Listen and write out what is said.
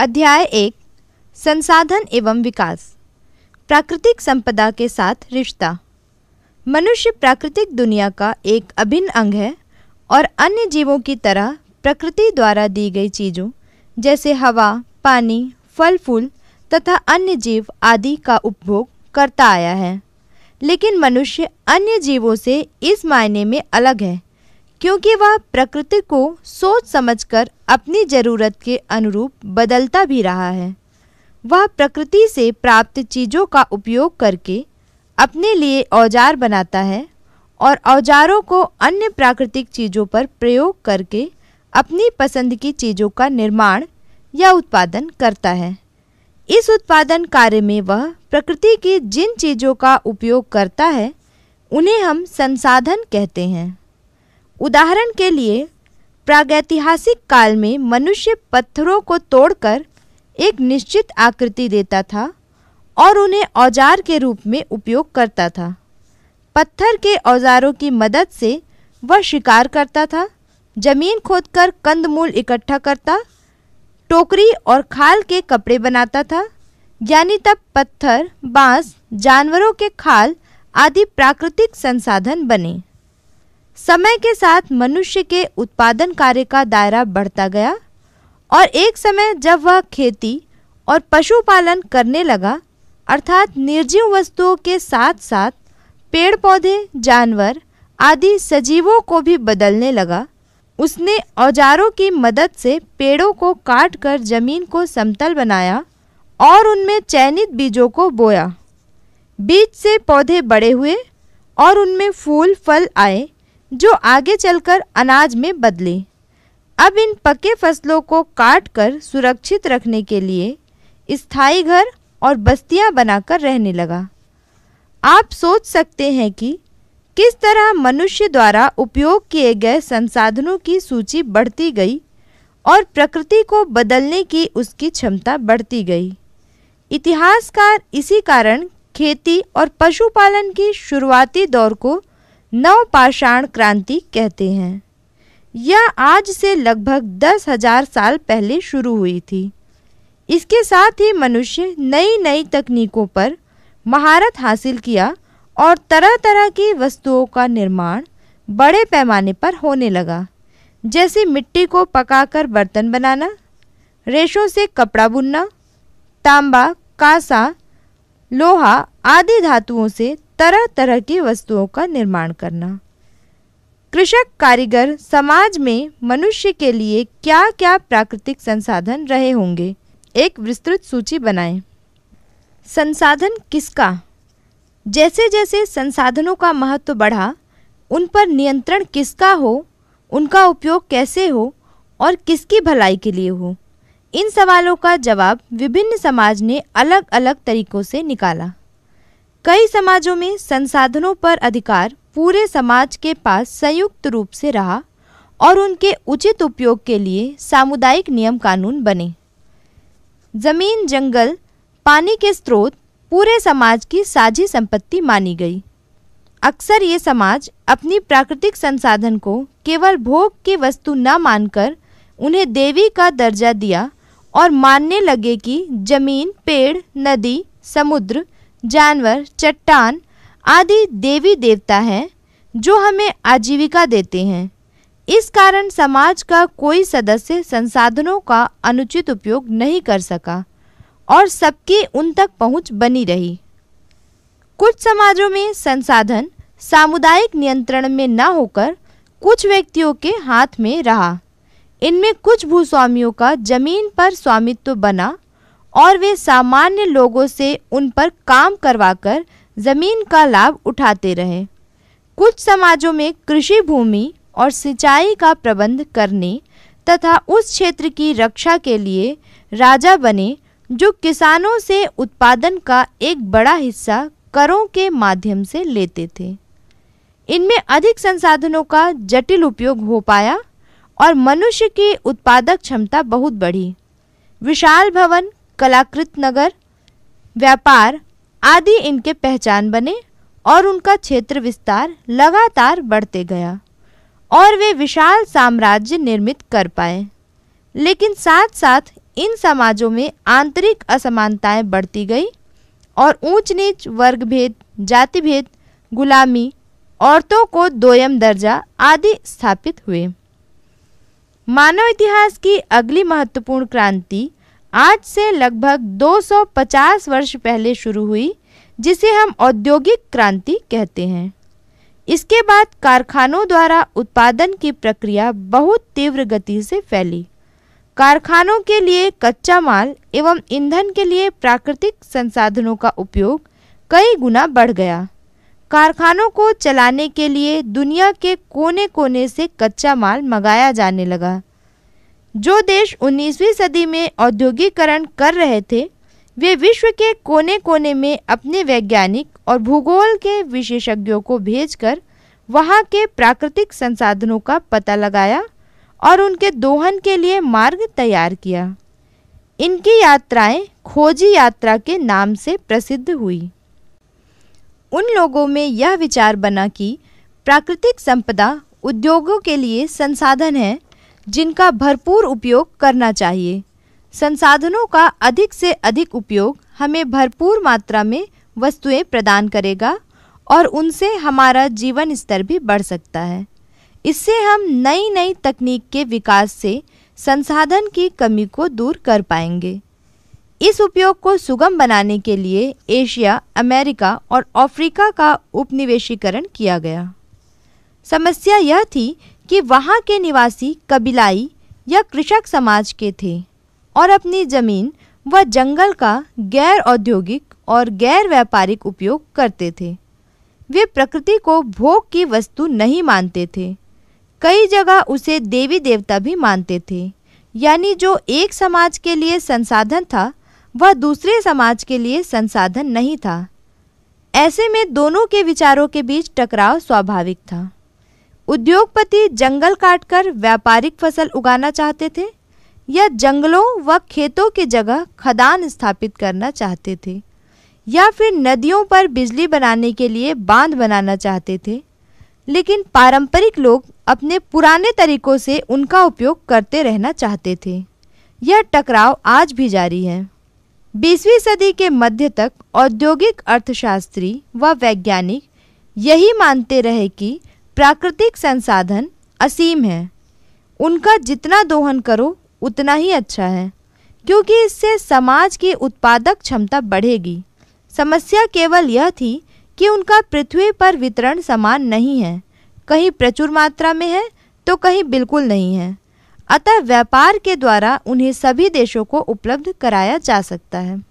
अध्याय एक संसाधन एवं विकास प्राकृतिक संपदा के साथ रिश्ता मनुष्य प्राकृतिक दुनिया का एक अभिन्न अंग है और अन्य जीवों की तरह प्रकृति द्वारा दी गई चीज़ों जैसे हवा पानी फल फूल तथा अन्य जीव आदि का उपभोग करता आया है लेकिन मनुष्य अन्य जीवों से इस मायने में अलग है क्योंकि वह प्रकृति को सोच समझकर अपनी ज़रूरत के अनुरूप बदलता भी रहा है वह प्रकृति से प्राप्त चीज़ों का उपयोग करके अपने लिए औजार बनाता है और औजारों को अन्य प्राकृतिक चीज़ों पर प्रयोग करके अपनी पसंद की चीज़ों का निर्माण या उत्पादन करता है इस उत्पादन कार्य में वह प्रकृति की जिन चीज़ों का उपयोग करता है उन्हें हम संसाधन कहते हैं उदाहरण के लिए प्रागैतिहासिक काल में मनुष्य पत्थरों को तोड़कर एक निश्चित आकृति देता था और उन्हें औजार के रूप में उपयोग करता था पत्थर के औजारों की मदद से वह शिकार करता था जमीन खोदकर कंदमूल इकट्ठा करता टोकरी और खाल के कपड़े बनाता था यानी तब पत्थर बांस जानवरों के खाल आदि प्राकृतिक संसाधन बने समय के साथ मनुष्य के उत्पादन कार्य का दायरा बढ़ता गया और एक समय जब वह खेती और पशुपालन करने लगा अर्थात निर्जीव वस्तुओं के साथ साथ पेड़ पौधे जानवर आदि सजीवों को भी बदलने लगा उसने औजारों की मदद से पेड़ों को काट कर जमीन को समतल बनाया और उनमें चयनित बीजों को बोया बीज से पौधे बड़े हुए और उनमें फूल फल आए जो आगे चलकर अनाज में बदले अब इन पके फसलों को काट कर सुरक्षित रखने के लिए स्थायी घर और बस्तियां बनाकर रहने लगा आप सोच सकते हैं कि किस तरह मनुष्य द्वारा उपयोग किए गए संसाधनों की सूची बढ़ती गई और प्रकृति को बदलने की उसकी क्षमता बढ़ती गई इतिहासकार इसी कारण खेती और पशुपालन की शुरुआती दौर को नवपाषाण क्रांति कहते हैं यह आज से लगभग दस हजार साल पहले शुरू हुई थी इसके साथ ही मनुष्य नई नई तकनीकों पर महारत हासिल किया और तरह तरह की वस्तुओं का निर्माण बड़े पैमाने पर होने लगा जैसे मिट्टी को पकाकर बर्तन बनाना रेशों से कपड़ा बुनना तांबा कांसा लोहा आदि धातुओं से तरह तरह की वस्तुओं का निर्माण करना कृषक कारीगर समाज में मनुष्य के लिए क्या क्या प्राकृतिक संसाधन रहे होंगे एक विस्तृत सूची बनाएं। संसाधन किसका जैसे जैसे संसाधनों का महत्व बढ़ा उन पर नियंत्रण किसका हो उनका उपयोग कैसे हो और किसकी भलाई के लिए हो इन सवालों का जवाब विभिन्न समाज ने अलग अलग तरीकों से निकाला कई समाजों में संसाधनों पर अधिकार पूरे समाज के पास संयुक्त रूप से रहा और उनके उचित उपयोग के लिए सामुदायिक नियम कानून बने जमीन जंगल पानी के स्रोत पूरे समाज की साझी संपत्ति मानी गई अक्सर ये समाज अपनी प्राकृतिक संसाधन को केवल भोग की वस्तु न मानकर उन्हें देवी का दर्जा दिया और मानने लगे कि जमीन पेड़ नदी समुद्र जानवर चट्टान आदि देवी देवता हैं जो हमें आजीविका देते हैं इस कारण समाज का कोई सदस्य संसाधनों का अनुचित उपयोग नहीं कर सका और सबकी उन तक पहुंच बनी रही कुछ समाजों में संसाधन सामुदायिक नियंत्रण में न होकर कुछ व्यक्तियों के हाथ में रहा इनमें कुछ भूस्वामियों का जमीन पर स्वामित्व बना और वे सामान्य लोगों से उन पर काम करवाकर ज़मीन का लाभ उठाते रहे कुछ समाजों में कृषि भूमि और सिंचाई का प्रबंध करने तथा उस क्षेत्र की रक्षा के लिए राजा बने जो किसानों से उत्पादन का एक बड़ा हिस्सा करों के माध्यम से लेते थे इनमें अधिक संसाधनों का जटिल उपयोग हो पाया और मनुष्य की उत्पादक क्षमता बहुत बढ़ी विशाल भवन कलाकृत नगर व्यापार आदि इनके पहचान बने और उनका क्षेत्र विस्तार लगातार बढ़ते गया और वे विशाल साम्राज्य निर्मित कर पाए लेकिन साथ साथ इन समाजों में आंतरिक असमानताएं बढ़ती गई और ऊंच नीच वर्ग भेद जाति भेद गुलामी औरतों को दोयम दर्जा आदि स्थापित हुए मानव इतिहास की अगली महत्वपूर्ण क्रांति आज से लगभग 250 वर्ष पहले शुरू हुई जिसे हम औद्योगिक क्रांति कहते हैं इसके बाद कारखानों द्वारा उत्पादन की प्रक्रिया बहुत तीव्र गति से फैली कारखानों के लिए कच्चा माल एवं ईंधन के लिए प्राकृतिक संसाधनों का उपयोग कई गुना बढ़ गया कारखानों को चलाने के लिए दुनिया के कोने कोने से कच्चा माल मंगाया जाने लगा जो देश 19वीं सदी में औद्योगिकरण कर रहे थे वे विश्व के कोने कोने में अपने वैज्ञानिक और भूगोल के विशेषज्ञों को भेजकर वहां के प्राकृतिक संसाधनों का पता लगाया और उनके दोहन के लिए मार्ग तैयार किया इनकी यात्राएं खोजी यात्रा के नाम से प्रसिद्ध हुई उन लोगों में यह विचार बना कि प्राकृतिक संपदा उद्योगों के लिए संसाधन है जिनका भरपूर उपयोग करना चाहिए संसाधनों का अधिक से अधिक उपयोग हमें भरपूर मात्रा में वस्तुएं प्रदान करेगा और उनसे हमारा जीवन स्तर भी बढ़ सकता है इससे हम नई नई तकनीक के विकास से संसाधन की कमी को दूर कर पाएंगे इस उपयोग को सुगम बनाने के लिए एशिया अमेरिका और अफ्रीका का उपनिवेशीकरण किया गया समस्या यह थी कि वहाँ के निवासी कबीलाई या कृषक समाज के थे और अपनी ज़मीन व जंगल का गैर औद्योगिक और गैर व्यापारिक उपयोग करते थे वे प्रकृति को भोग की वस्तु नहीं मानते थे कई जगह उसे देवी देवता भी मानते थे यानी जो एक समाज के लिए संसाधन था वह दूसरे समाज के लिए संसाधन नहीं था ऐसे में दोनों के विचारों के बीच टकराव स्वाभाविक था उद्योगपति जंगल काटकर व्यापारिक फसल उगाना चाहते थे या जंगलों व खेतों की जगह खदान स्थापित करना चाहते थे या फिर नदियों पर बिजली बनाने के लिए बांध बनाना चाहते थे लेकिन पारंपरिक लोग अपने पुराने तरीकों से उनका उपयोग करते रहना चाहते थे यह टकराव आज भी जारी है बीसवीं सदी के मध्य तक औद्योगिक अर्थशास्त्री व वैज्ञानिक यही मानते रहे कि प्राकृतिक संसाधन असीम है उनका जितना दोहन करो उतना ही अच्छा है क्योंकि इससे समाज की उत्पादक क्षमता बढ़ेगी समस्या केवल यह थी कि उनका पृथ्वी पर वितरण समान नहीं है कहीं प्रचुर मात्रा में है तो कहीं बिल्कुल नहीं है अतः व्यापार के द्वारा उन्हें सभी देशों को उपलब्ध कराया जा सकता है